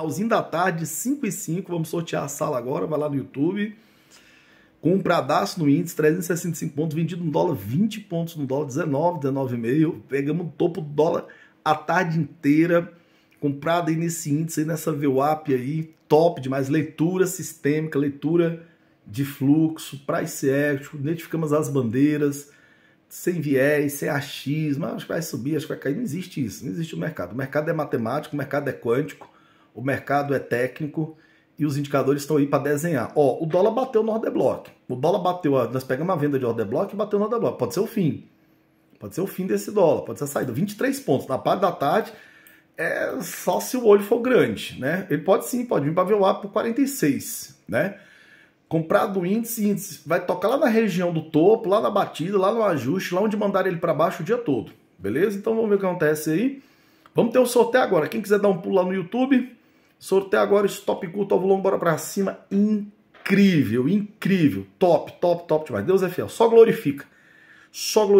finalzinho da tarde, 5 e 5, vamos sortear a sala agora, vai lá no YouTube. Compradaço no índice, 365 pontos, vendido no dólar, 20 pontos no dólar, 19, 19,5. Pegamos o topo do dólar a tarde inteira, comprado aí nesse índice, aí nessa VWAP aí, top demais. Leitura sistêmica, leitura de fluxo, price ético, identificamos as bandeiras, sem viés, sem achismo, acho que vai subir, acho que vai cair, não existe isso, não existe o mercado. O mercado é matemático, o mercado é quântico, o mercado é técnico e os indicadores estão aí para desenhar. Ó, o dólar bateu no order block. O dólar bateu, nós pegamos uma venda de order block e bateu no order block. Pode ser o fim. Pode ser o fim desse dólar, pode ser a saída. 23 pontos na parte da tarde é só se o olho for grande, né? Ele pode sim, pode vir para VWA por 46, né? comprado o índice, índice vai tocar lá na região do topo, lá na batida, lá no ajuste, lá onde mandaram ele para baixo o dia todo. Beleza? Então vamos ver o que acontece aí. Vamos ter o um sorteio agora. Quem quiser dar um pulo lá no YouTube, Sorteio agora Stop Guto ao longo, bora pra cima. Incrível, incrível. Top, top, top demais. Deus é fiel. Só glorifica. Só glorifica.